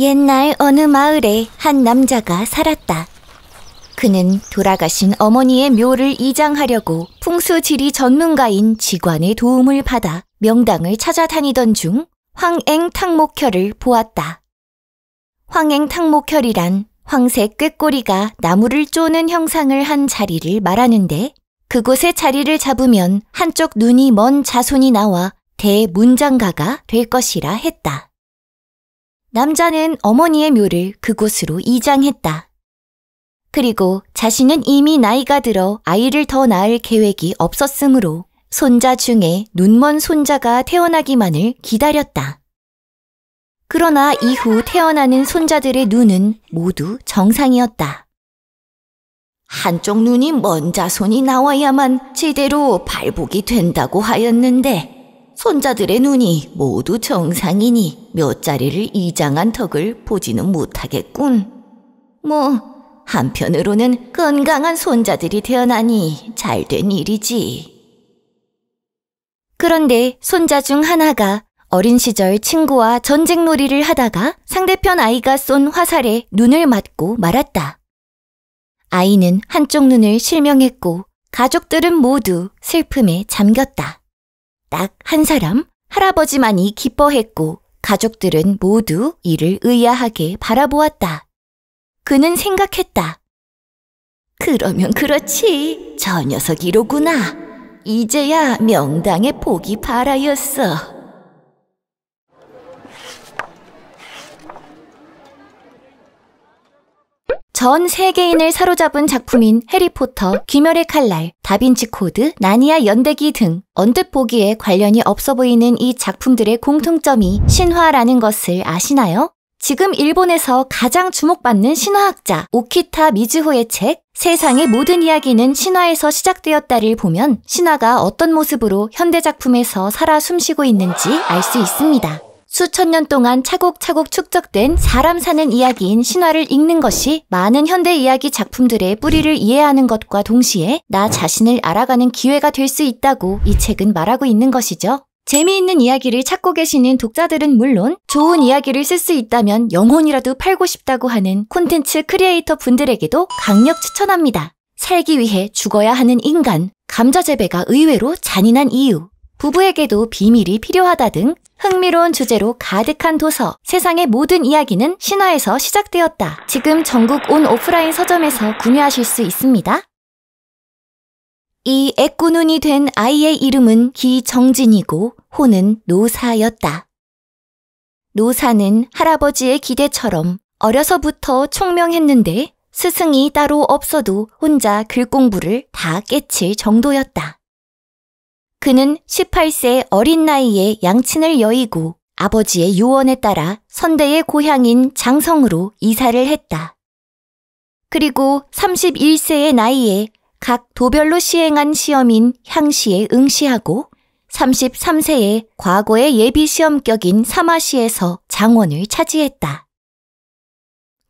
옛날 어느 마을에 한 남자가 살았다. 그는 돌아가신 어머니의 묘를 이장하려고 풍수지리 전문가인 지관의 도움을 받아 명당을 찾아다니던 중 황앵 탕목혈을 보았다. 황앵 탕목혈이란 황색 꾀꼬리가 나무를 쪼는 형상을 한 자리를 말하는데 그곳에 자리를 잡으면 한쪽 눈이 먼 자손이 나와 대문장가가 될 것이라 했다. 남자는 어머니의 묘를 그곳으로 이장했다. 그리고 자신은 이미 나이가 들어 아이를 더 낳을 계획이 없었으므로 손자 중에 눈먼 손자가 태어나기만을 기다렸다. 그러나 이후 태어나는 손자들의 눈은 모두 정상이었다. 한쪽 눈이 먼 자손이 나와야만 제대로 발복이 된다고 하였는데 손자들의 눈이 모두 정상이니 몇 자리를 이장한 턱을 보지는 못하겠군. 뭐, 한편으로는 건강한 손자들이 태어나니 잘 된 일이지. 그런데 손자 중 하나가 어린 시절 친구와 전쟁놀이를 하다가 상대편 아이가 쏜 화살에 눈을 맞고 말았다. 아이는 한쪽 눈을 실명했고 가족들은 모두 슬픔에 잠겼다. 딱한 사람, 할아버지만이 기뻐했고 가족들은 모두 이를 의아하게 바라보았다. 그는 생각했다. 그러면 그렇지. 저 녀석이로구나. 이제야 명당의 복이 바라였어. 전 세계인을 사로잡은 작품인 해리포터, 귀멸의 칼날, 다빈치 코드, 나니아 연대기 등 언뜻 보기에 관련이 없어 보이는 이 작품들의 공통점이 신화라는 것을 아시나요? 지금 일본에서 가장 주목받는 신화학자 오키타 미즈호의 책 세상의 모든 이야기는 신화에서 시작되었다를 보면 신화가 어떤 모습으로 현대 작품에서 살아 숨쉬고 있는지 알 수 있습니다. 수천 년 동안 차곡차곡 축적된 사람 사는 이야기인 신화를 읽는 것이 많은 현대 이야기 작품들의 뿌리를 이해하는 것과 동시에 나 자신을 알아가는 기회가 될 수 있다고 이 책은 말하고 있는 것이죠. 재미있는 이야기를 찾고 계시는 독자들은 물론 좋은 이야기를 쓸 수 있다면 영혼이라도 팔고 싶다고 하는 콘텐츠 크리에이터 분들에게도 강력 추천합니다. 살기 위해 죽어야 하는 인간, 감자 재배가 의외로 잔인한 이유, 부부에게도 비밀이 필요하다 등 흥미로운 주제로 가득한 도서. 세상의 모든 이야기는 신화에서 시작되었다. 지금 전국 온 오프라인 서점에서 구매하실 수 있습니다. 이 애꾸눈이 된 아이의 이름은 기정진이고 호는 노사였다. 노사는 할아버지의 기대처럼 어려서부터 총명했는데 스승이 따로 없어도 혼자 글공부를 다 깨칠 정도였다. 그는 18세 어린 나이에 양친을 여의고 아버지의 유언에 따라 선대의 고향인 장성으로 이사를 했다. 그리고 31세의 나이에 각 도별로 시행한 시험인 향시에 응시하고 33세에 과거의 예비 시험격인 사마시에서 장원을 차지했다.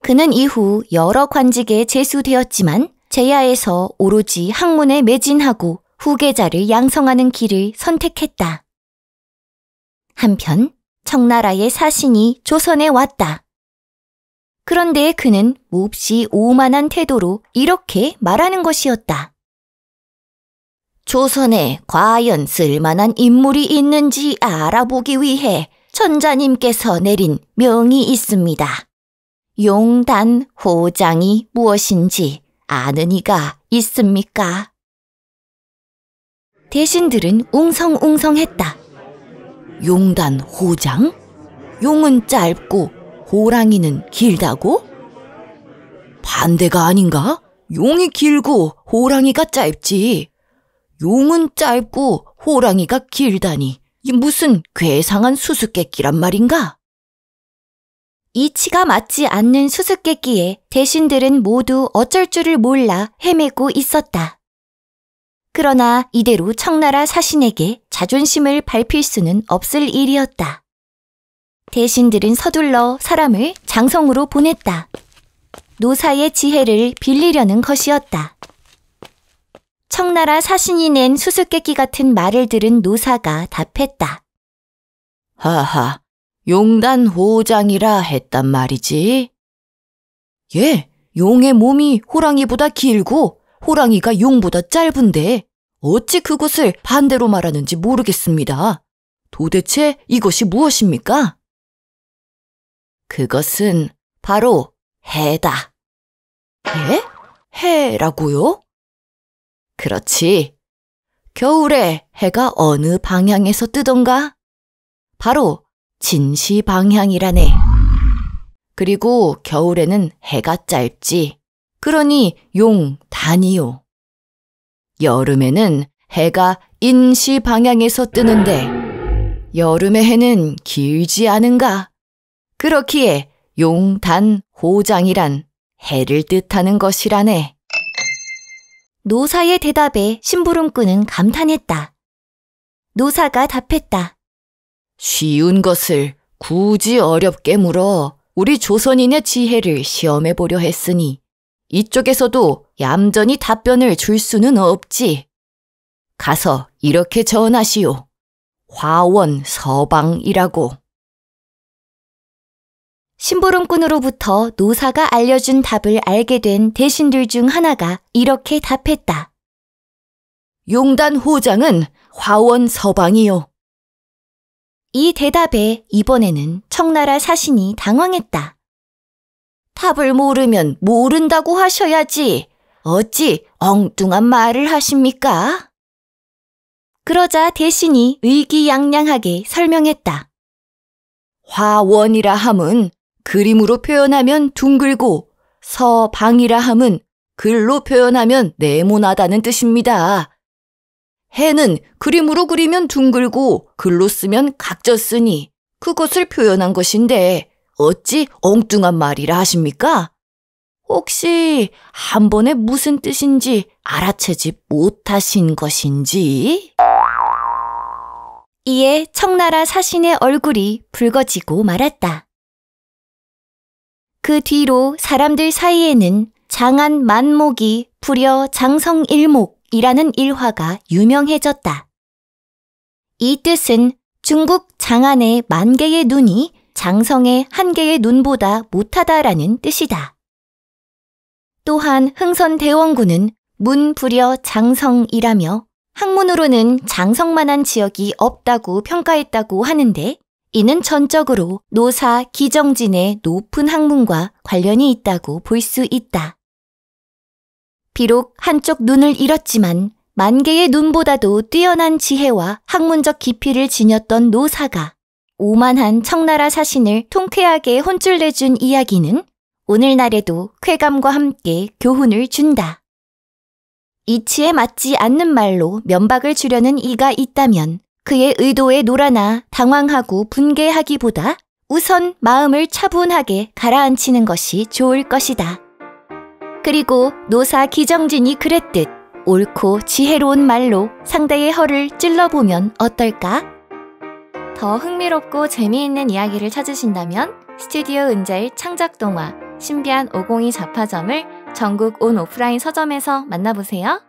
그는 이후 여러 관직에 제수되었지만 제야에서 오로지 학문에 매진하고 후계자를 양성하는 길을 선택했다. 한편 청나라의 사신이 조선에 왔다. 그런데 그는 몹시 오만한 태도로 이렇게 말하는 것이었다. 조선에 과연 쓸만한 인물이 있는지 알아보기 위해 천자님께서 내린 명이 있습니다. 용단 호장이 무엇인지 아는 이가 있습니까? 대신들은 웅성웅성했다. 용단 호장? 용은 짧고 호랑이는 길다고? 반대가 아닌가? 용이 길고 호랑이가 짧지. 용은 짧고 호랑이가 길다니. 이 무슨 괴상한 수수께끼란 말인가? 이치가 맞지 않는 수수께끼에 대신들은 모두 어쩔 줄을 몰라 헤매고 있었다. 그러나 이대로 청나라 사신에게 자존심을 밟힐 수는 없을 일이었다. 대신들은 서둘러 사람을 장성으로 보냈다. 노사의 지혜를 빌리려는 것이었다. 청나라 사신이 낸 수수께끼 같은 말을 들은 노사가 답했다. 하하, 용단 호장이라 했단 말이지. 예, 용의 몸이 호랑이보다 길고 호랑이가 용보다 짧은데 어찌 그것을 반대로 말하는지 모르겠습니다. 도대체 이것이 무엇입니까? 그것은 바로 해다. 해? 해라고요? 그렇지. 겨울에 해가 어느 방향에서 뜨던가? 바로 진시 방향이라네. 그리고 겨울에는 해가 짧지. 그러니 용 단이요. 여름에는 해가 인시 방향에서 뜨는데 여름의 해는 길지 않은가? 그렇기에 용 단 호장이란 해를 뜻하는 것이라네. 노사의 대답에 심부름꾼은 감탄했다. 노사가 답했다. 쉬운 것을 굳이 어렵게 물어 우리 조선인의 지혜를 시험해 보려 했으니 이쪽에서도 얌전히 답변을 줄 수는 없지. 가서 이렇게 전하시오. 화원 서방이라고. 심부름꾼으로부터 노사가 알려준 답을 알게 된 대신들 중 하나가 이렇게 답했다. 용단 호장은 화원 서방이요. 이 대답에 이번에는 청나라 사신이 당황했다. 답을 모르면 모른다고 하셔야지. 어찌 엉뚱한 말을 하십니까? 그러자 대신이 의기양양하게 설명했다. 화원이라 함은 그림으로 표현하면 둥글고 서방이라 함은 글로 표현하면 네모나다는 뜻입니다. 해는 그림으로 그리면 둥글고 글로 쓰면 각졌으니 그것을 표현한 것인데 어찌 엉뚱한 말이라 하십니까? 혹시 한 번에 무슨 뜻인지 알아채지 못하신 것인지? 이에 청나라 사신의 얼굴이 붉어지고 말았다. 그 뒤로 사람들 사이에는 장안 만목이 불여 장성일목이라는 일화가 유명해졌다. 이 뜻은 중국 장안의 만 개의 눈이 장성의 한계의 눈보다 못하다라는 뜻이다. 또한 흥선대원군은 문부려 장성이라며 학문으로는 장성만한 지역이 없다고 평가했다고 하는데 이는 전적으로 노사 기정진의 높은 학문과 관련이 있다고 볼 수 있다. 비록 한쪽 눈을 잃었지만 만개의 눈보다도 뛰어난 지혜와 학문적 깊이를 지녔던 노사가 오만한 청나라 사신을 통쾌하게 혼쭐 내준 이야기는 오늘날에도 쾌감과 함께 교훈을 준다. 이치에 맞지 않는 말로 면박을 주려는 이가 있다면 그의 의도에 놀아나 당황하고 분개하기보다 우선 마음을 차분하게 가라앉히는 것이 좋을 것이다. 그리고 노사 기정진이 그랬듯 옳고 지혜로운 말로 상대의 허를 찔러보면 어떨까? 더 흥미롭고 재미있는 이야기를 찾으신다면 스튜디오 은자일 창작동화 신비한 502 자파점을 전국 온 오프라인 서점에서 만나보세요.